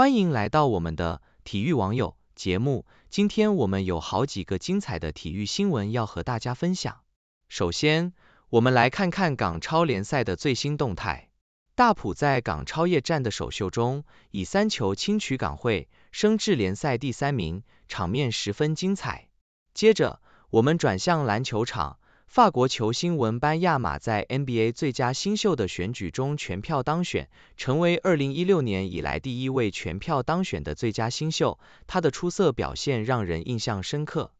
欢迎来到我们的体育网友节目，今天我们有好几个精彩的体育新闻要和大家分享。首先，我们来看看港超联赛的最新动态，大埔在港超夜战的首秀中以三球轻取港会，升至联赛第三名，场面十分精彩。接着，我们转向篮球场。法国球星文班亚马在 NBA 最佳新秀的选举中全票当选，成为2016年以来第一位全票当选的最佳新秀。他的出色表现让人印象深刻。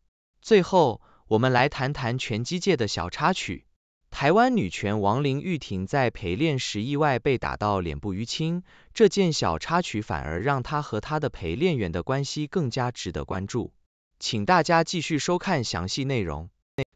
最后，我们来谈谈拳击界的小插曲：台湾女拳王林玉婷在陪练时意外被打到脸部淤青，这件小插曲反而让她和她的陪练员的关系更加值得关注。请大家继续收看详细内容。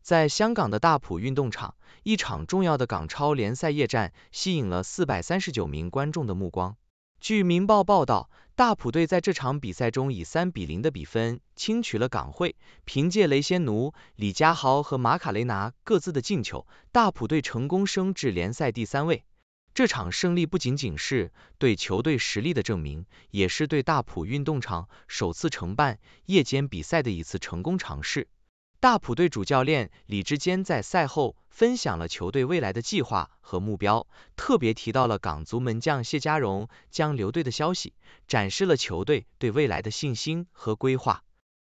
在香港的大埔运动场，一场重要的港超联赛夜战吸引了四百三十九名观众的目光。据《明报》报道，大埔队在这场比赛中以三比零的比分轻取了港会，凭借雷仙奴、李家豪和马卡雷拿各自的进球，大埔队成功升至联赛第三位。这场胜利不仅仅是对球队实力的证明，也是对大埔运动场首次承办夜间比赛的一次成功尝试。大埔队主教练李志坚在赛后分享了球队未来的计划和目标，特别提到了港足门将谢家荣将留队的消息，展示了球队对未来的信心和规划。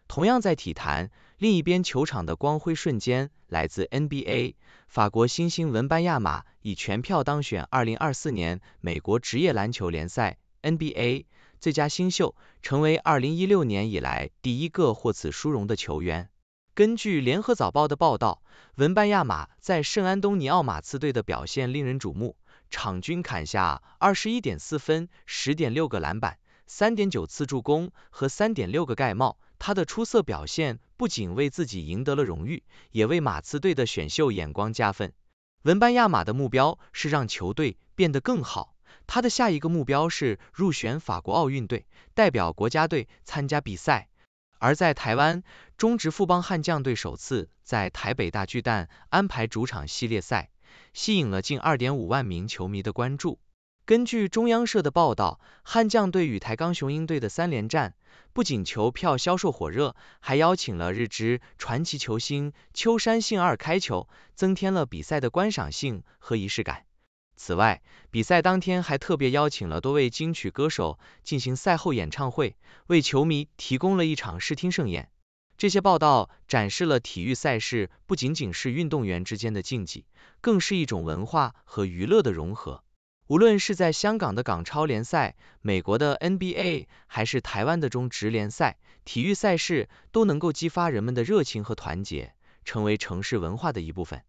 同样在体坛，另一边球场的光辉瞬间来自 NBA，法国新星文班亚马以全票当选二零二四年美国职业篮球联赛 NBA 最佳新秀，成为二零一六年以来第一个获此殊荣的球员。根据《联合早报》的报道，文班亚马在圣安东尼奥马刺队的表现令人瞩目，场均砍下二十一点四分、十点六个篮板、三点九次助攻和三点六个盖帽。他的出色表现不仅为自己赢得了荣誉，也为马刺队的选秀眼光加分。文班亚马的目标是让球队变得更好，他的下一个目标是入选法国奥运队，代表国家队参加比赛。而在台湾，中职富邦悍将队首次在台北大巨蛋安排主场系列赛，吸引了近二点五万名球迷的关注。根据中央社的报道，悍将队与台钢雄鹰队的三连战不仅球票销售火热，还邀请了日职传奇球星秋山信二开球，增添了比赛的观赏性和仪式感。此外，比赛当天还特别邀请了多位金曲歌手进行赛后演唱会，为球迷提供了一场视听盛宴。这些报道展示了体育赛事不仅仅是运动员之间的竞技，更是一种文化和娱乐的融合。无论是在香港的港超联赛、美国的 NBA，还是台湾的中职联赛，体育赛事都能够激发人们的热情和团结，成为城市文化的一部分。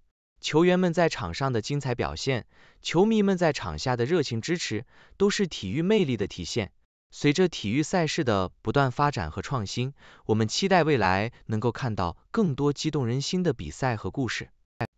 球员们在场上的精彩表现，球迷们在场下的热情支持，都是体育魅力的体现。随着体育赛事的不断发展和创新，我们期待未来能够看到更多激动人心的比赛和故事。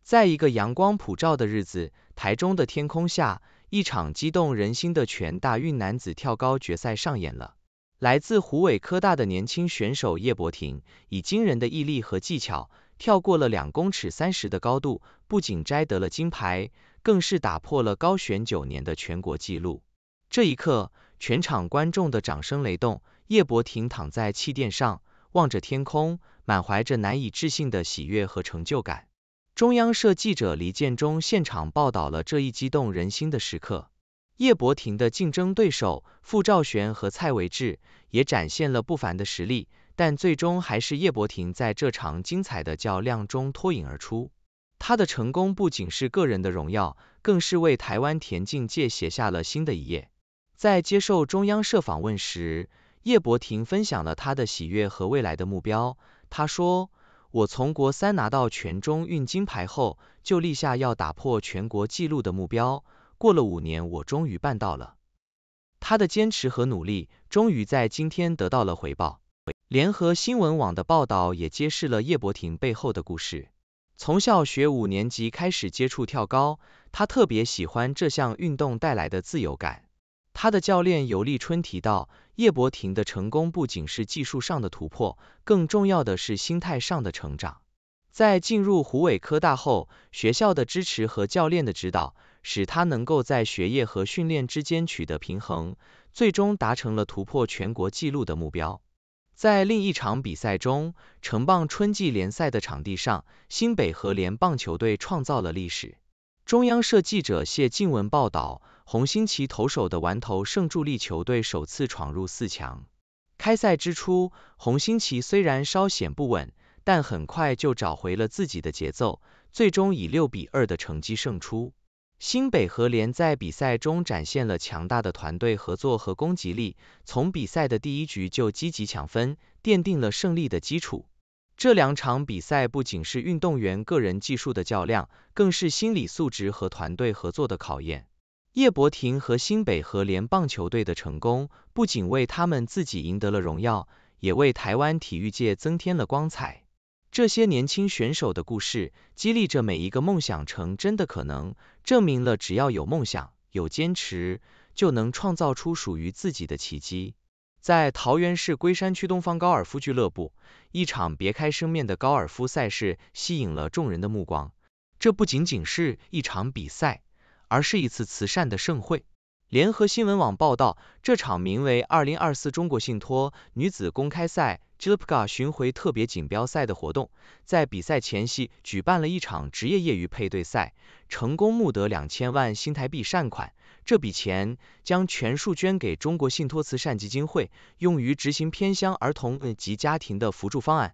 在一个阳光普照的日子，台中的天空下，一场激动人心的全大运男子跳高决赛上演了。来自湖尾科大的年轻选手叶柏廷，以惊人的毅力和技巧。跳过了两公尺三十的高度，不仅摘得了金牌，更是打破了高悬九年的全国纪录。这一刻，全场观众的掌声雷动。叶博婷躺在气垫上，望着天空，满怀着难以置信的喜悦和成就感。中央社记者黎建中现场报道了这一激动人心的时刻。叶博婷的竞争对手傅兆玄和蔡维志也展现了不凡的实力。但最终还是叶博婷在这场精彩的较量中脱颖而出。他的成功不仅是个人的荣耀，更是为台湾田径界写下了新的一页。在接受中央社访问时，叶博婷分享了他的喜悦和未来的目标。他说：“我从国三拿到全中运金牌后，就立下要打破全国纪录的目标。过了五年，我终于办到了。他的坚持和努力，终于在今天得到了回报。”联合新闻网的报道也揭示了叶博婷背后的故事。从小学五年级开始接触跳高，他特别喜欢这项运动带来的自由感。他的教练尤立春提到，叶博婷的成功不仅是技术上的突破，更重要的是心态上的成长。在进入湖尾科大后，学校的支持和教练的指导使他能够在学业和训练之间取得平衡，最终达成了突破全国纪录的目标。在另一场比赛中，城棒春季联赛的场地上，新北和联棒球队创造了历史。中央社记者谢静文报道，洪新奇投手的完投胜助力球队首次闯入四强。开赛之初，洪新奇虽然稍显不稳，但很快就找回了自己的节奏，最终以六比二的成绩胜出。新北和联在比赛中展现了强大的团队合作和攻击力，从比赛的第一局就积极抢分，奠定了胜利的基础。这两场比赛不仅是运动员个人技术的较量，更是心理素质和团队合作的考验。叶伯廷和新北和联棒球队的成功，不仅为他们自己赢得了荣耀，也为台湾体育界增添了光彩。这些年轻选手的故事，激励着每一个梦想成真的可能，证明了只要有梦想、有坚持，就能创造出属于自己的奇迹。在桃园市龟山区东方高尔夫俱乐部，一场别开生面的高尔夫赛事吸引了众人的目光。这不仅仅是一场比赛，而是一次慈善的盛会。联合新闻网报道，这场名为“二零二四中国信托女子公开赛 j i l p g a 巡回特别锦标赛）的活动，在比赛前夕举办了一场职业业余配对赛，成功募得两千万新台币善款。这笔钱将全数捐给中国信托慈善基金会，用于执行偏乡儿童及家庭的扶助方案。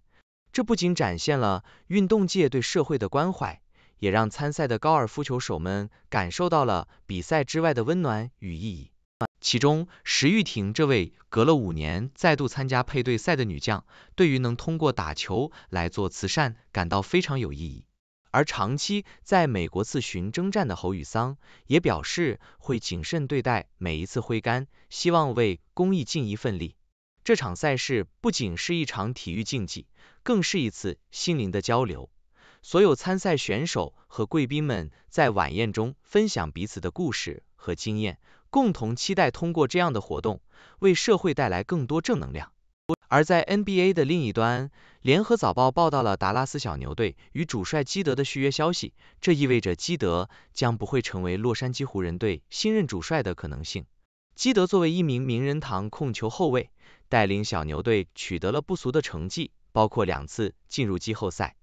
这不仅展现了运动界对社会的关怀。也让参赛的高尔夫球手们感受到了比赛之外的温暖与意义。其中，石玉婷这位隔了五年再度参加配对赛的女将，对于能通过打球来做慈善感到非常有意义。而长期在美国次巡征战的侯宇桑也表示会谨慎对待每一次挥杆，希望为公益尽一份力。这场赛事不仅是一场体育竞技，更是一次心灵的交流。所有参赛选手和贵宾们在晚宴中分享彼此的故事和经验，共同期待通过这样的活动为社会带来更多正能量。而在 NBA 的另一端，联合早报报道了达拉斯小牛队与主帅基德的续约消息，这意味着基德将不会成为洛杉矶湖人队新任主帅的可能性。基德作为一名名人堂控球后卫，带领小牛队取得了不俗的成绩，包括两次进入季后赛。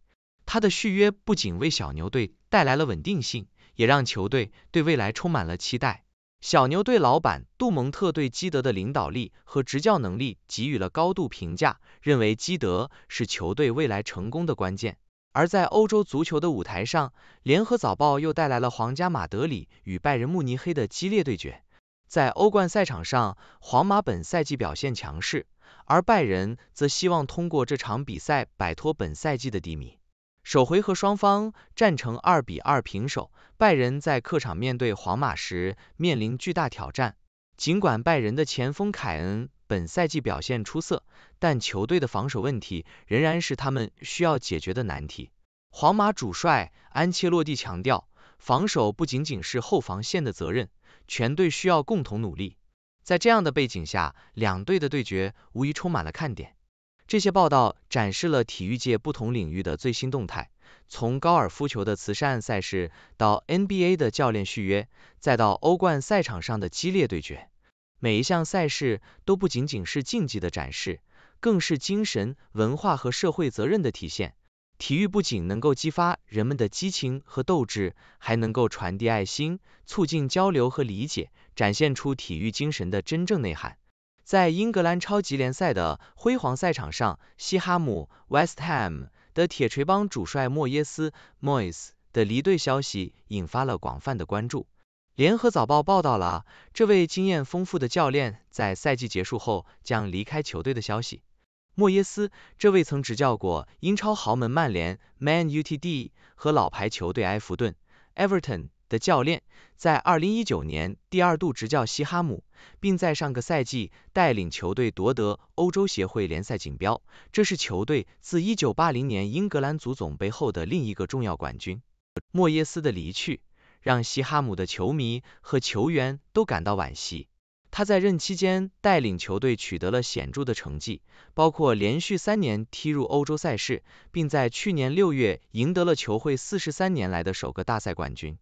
他的续约不仅为小牛队带来了稳定性，也让球队对未来充满了期待。小牛队老板杜蒙特对基德的领导力和执教能力给予了高度评价，认为基德是球队未来成功的关键。而在欧洲足球的舞台上，《联合早报》又带来了皇家马德里与拜仁慕尼黑的激烈对决。在欧冠赛场上，皇马本赛季表现强势，而拜仁则希望通过这场比赛摆脱本赛季的低迷。首回合双方战成二比二平手，拜仁在客场面对皇马时面临巨大挑战。尽管拜仁的前锋凯恩本赛季表现出色，但球队的防守问题仍然是他们需要解决的难题。皇马主帅安切洛蒂强调，防守不仅仅是后防线的责任，全队需要共同努力。在这样的背景下，两队的对决无疑充满了看点。这些报道展示了体育界不同领域的最新动态，从高尔夫球的慈善赛事到 NBA 的教练续约，再到欧冠赛场上的激烈对决，每一项赛事都不仅仅是竞技的展示，更是精神、文化和社会责任的体现。体育不仅能够激发人们的激情和斗志，还能够传递爱心，促进交流和理解，展现出体育精神的真正内涵。在英格兰超级联赛的辉煌赛场上，西哈姆 （West Ham） 的铁锤帮主帅莫耶斯 （Moyes） 的离队消息引发了广泛的关注。《联合早报》报道了这位经验丰富的教练在赛季结束后将离开球队的消息。莫耶斯这位曾执教过英超豪门曼联 （Man Utd） 和老牌球队埃弗顿 （Everton）。的教练在二零一九年第二度执教西哈姆，并在上个赛季带领球队夺得欧洲协会联赛锦标，这是球队自一九八零年英格兰足总杯后的另一个重要冠军。莫耶斯的离去让西哈姆的球迷和球员都感到惋惜。他在任期间带领球队取得了显著的成绩，包括连续三年踢入欧洲赛事，并在去年六月赢得了球会四十三年来的首个大赛冠军。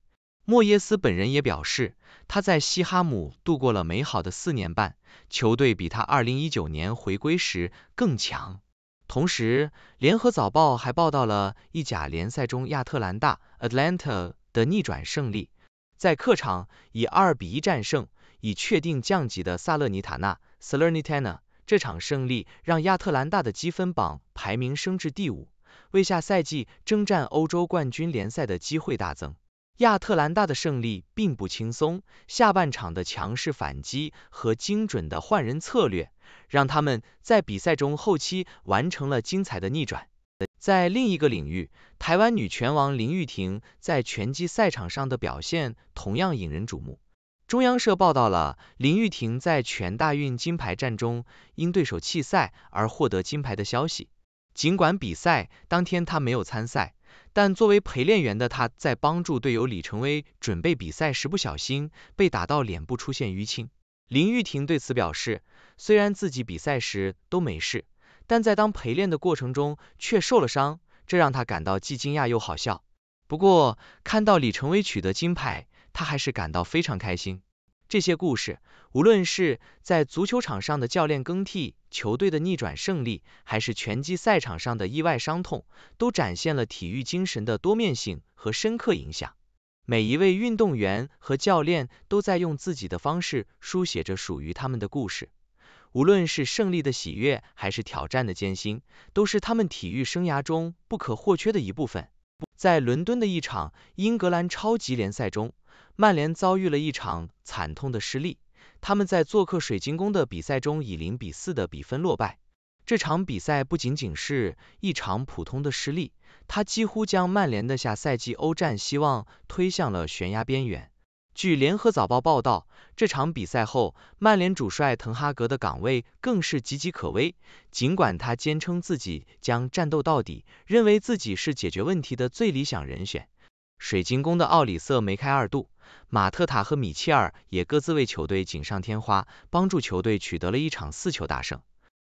莫耶斯本人也表示，他在西哈姆度过了美好的四年半，球队比他2019年回归时更强。同时，《联合早报》还报道了意甲联赛中亚特兰大 （Atlanta） 的逆转胜利，在客场以二比一战胜已确定降级的萨勒尼塔纳 s a l e r i t a n a 这场胜利让亚特兰大的积分榜排名升至第五，为下赛季征战欧洲冠军联赛的机会大增。亚特兰大的胜利并不轻松，下半场的强势反击和精准的换人策略，让他们在比赛中后期完成了精彩的逆转。在另一个领域，台湾女拳王林玉婷在拳击赛场上的表现同样引人瞩目。中央社报道了林玉婷在全大运金牌战中因对手弃赛而获得金牌的消息。尽管比赛当天她没有参赛。但作为陪练员的他，在帮助队友李成威准备比赛时不小心被打到脸部出现淤青。林玉婷对此表示，虽然自己比赛时都没事，但在当陪练的过程中却受了伤，这让他感到既惊讶又好笑。不过，看到李成威取得金牌，他还是感到非常开心。这些故事，无论是在足球场上的教练更替、球队的逆转胜利，还是拳击赛场上的意外伤痛，都展现了体育精神的多面性和深刻影响。每一位运动员和教练都在用自己的方式书写着属于他们的故事。无论是胜利的喜悦，还是挑战的艰辛，都是他们体育生涯中不可或缺的一部分。在伦敦的一场英格兰超级联赛中，曼联遭遇了一场惨痛的失利，他们在做客水晶宫的比赛中以零比四的比分落败。这场比赛不仅仅是一场普通的失利，它几乎将曼联的下赛季欧战希望推向了悬崖边缘。据《联合早报》报道，这场比赛后，曼联主帅滕哈格的岗位更是岌岌可危。尽管他坚称自己将战斗到底，认为自己是解决问题的最理想人选。水晶宫的奥里瑟梅开二度，马特塔和米切尔也各自为球队锦上添花，帮助球队取得了一场四球大胜。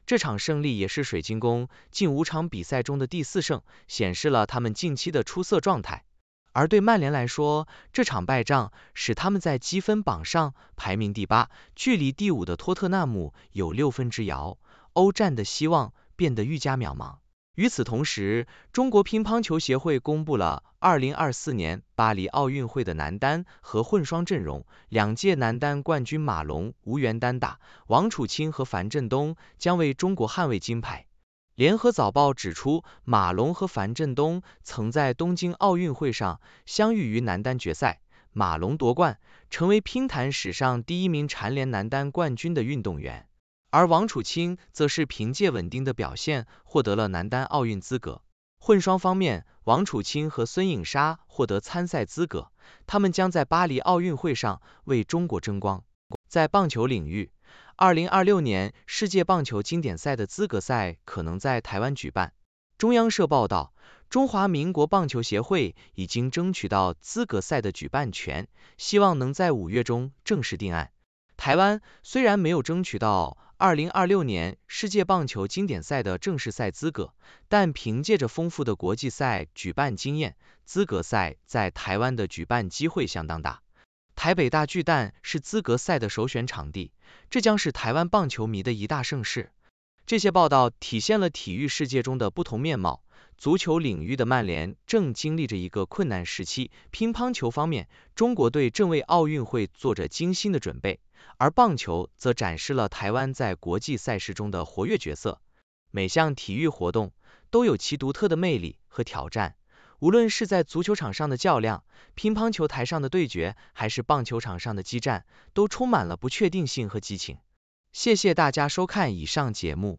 这场胜利也是水晶宫近五场比赛中的第四胜，显示了他们近期的出色状态。而对曼联来说，这场败仗使他们在积分榜上排名第八，距离第五的托特纳姆有六分之遥，欧战的希望变得愈加渺茫。与此同时，中国乒乓球协会公布了2024年巴黎奥运会的男单和混双阵容。两届男单冠军马龙无缘单打，王楚钦和樊振东将为中国捍卫金牌。联合早报指出，马龙和樊振东曾在东京奥运会上相遇于男单决赛，马龙夺冠，成为乒坛史上第一名蝉联男单冠军的运动员。而王楚钦则是凭借稳定的表现获得了男单奥运资格。混双方面，王楚钦和孙颖莎获得参赛资格，他们将在巴黎奥运会上为中国争光。在棒球领域，二零二六年世界棒球经典赛的资格赛可能在台湾举办。中央社报道，中华民国棒球协会已经争取到资格赛的举办权，希望能在五月中正式定案。台湾虽然没有争取到。二零二六年世界棒球经典赛的正式赛资格，但凭借着丰富的国际赛举办经验，资格赛在台湾的举办机会相当大。台北大巨蛋是资格赛的首选场地，这将是台湾棒球迷的一大盛事。这些报道体现了体育世界中的不同面貌。足球领域的曼联正经历着一个困难时期，乒乓球方面，中国队正为奥运会做着精心的准备，而棒球则展示了台湾在国际赛事中的活跃角色。每项体育活动都有其独特的魅力和挑战，无论是在足球场上的较量、乒乓球台上的对决，还是棒球场上的激战，都充满了不确定性和激情。谢谢大家收看以上节目。